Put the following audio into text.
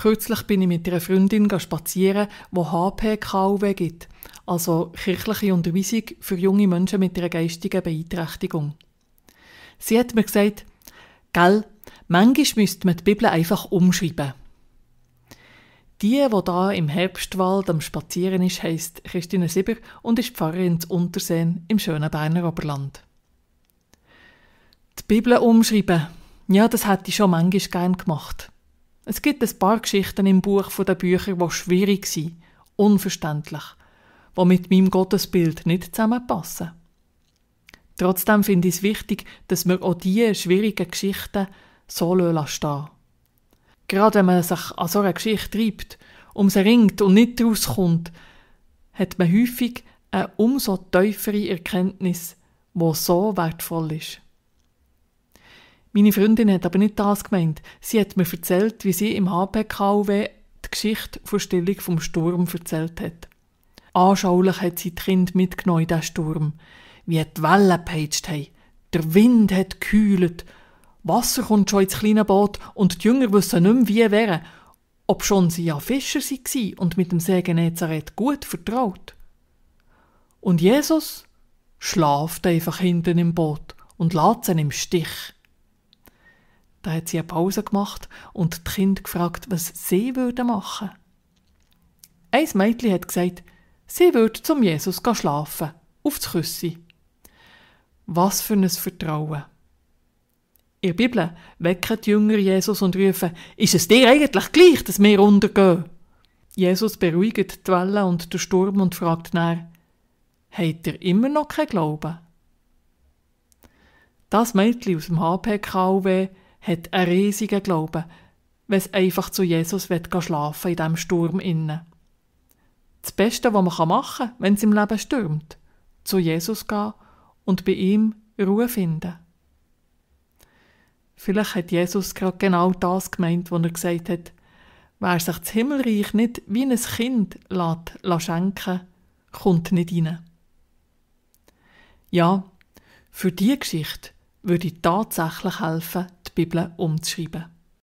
Kürzlich bin ich mit einer Freundin spazieren, die HPKW gibt, also kirchliche Unterweisung für junge Menschen mit einer geistigen Beeinträchtigung. Sie hat mir gesagt, gell, manchmal müsste man die Bibel einfach umschreiben. Die, die da im Herbstwald am Spazieren ist, heisst Christine Sieber und ist Pfarrerin zu Unterseen im schönen Berner Oberland. Die Bibel umschreiben, ja, das hätte ich schon manchmal gerne gemacht. Es gibt ein paar Geschichten im Buch von den Büchern, die schwierig sind, unverständlich, die mit meinem Gottesbild nicht zusammenpassen. Trotzdem finde ich es wichtig, dass wir auch diese schwierigen Geschichten so stehen lassen. Gerade wenn man sich an so einer Geschichte treibt, um sie ringt und nicht rauskommt, hat man häufig eine umso tiefere Erkenntnis, die so wertvoll ist. Meine Freundin hat aber nicht das gemeint. Sie hat mir erzählt, wie sie im HPKW die Geschichte von Stillung vom Sturm erzählt hat. Anschaulich hat sie die Kinder mitgenommen in diesen Sturm. Wie die Wellen gepeitscht haben. Der Wind hat gekühlt. Wasser kommt schon ins kleine Boot und die Jünger wissen nicht mehr, wie wären. Ob schon sie ja Fischer waren und mit dem Segen Nazareth gut vertraut. Und Jesus schlaft einfach hinten im Boot und lässt ihn im Stich. Da hat sie eine Pause gemacht und die Kinder gefragt, was sie würden machen. Eins Mädchen hat gesagt, sie würde zum Jesus schlafen, aufs Küssi. Was für ein Vertrauen! Ihr Bibel weckt die Jünger Jesus und rufen, ist es dir eigentlich gleich, dass wir untergehen? Jesus beruhigt die Wellen und den Sturm und fragt nach, habt ihr immer noch keinen Glauben? Das Mädchen aus dem HPKW hat einen riesigen Glauben, wenn es einfach zu Jesus wird schlafen in diesem Sturm innen. Das Beste, was man machen kann, wenn es im Leben stürmt, zu Jesus gehen und bei ihm Ruhe finden. Vielleicht hat Jesus gerade genau das gemeint, was er gesagt hat. Wer sich das Himmelreich nicht wie ein Kind lässt, lässt schenken, kommt nicht rein. Ja, für diese Geschichte würde ich tatsächlich helfen, Bibel umzuschreiben.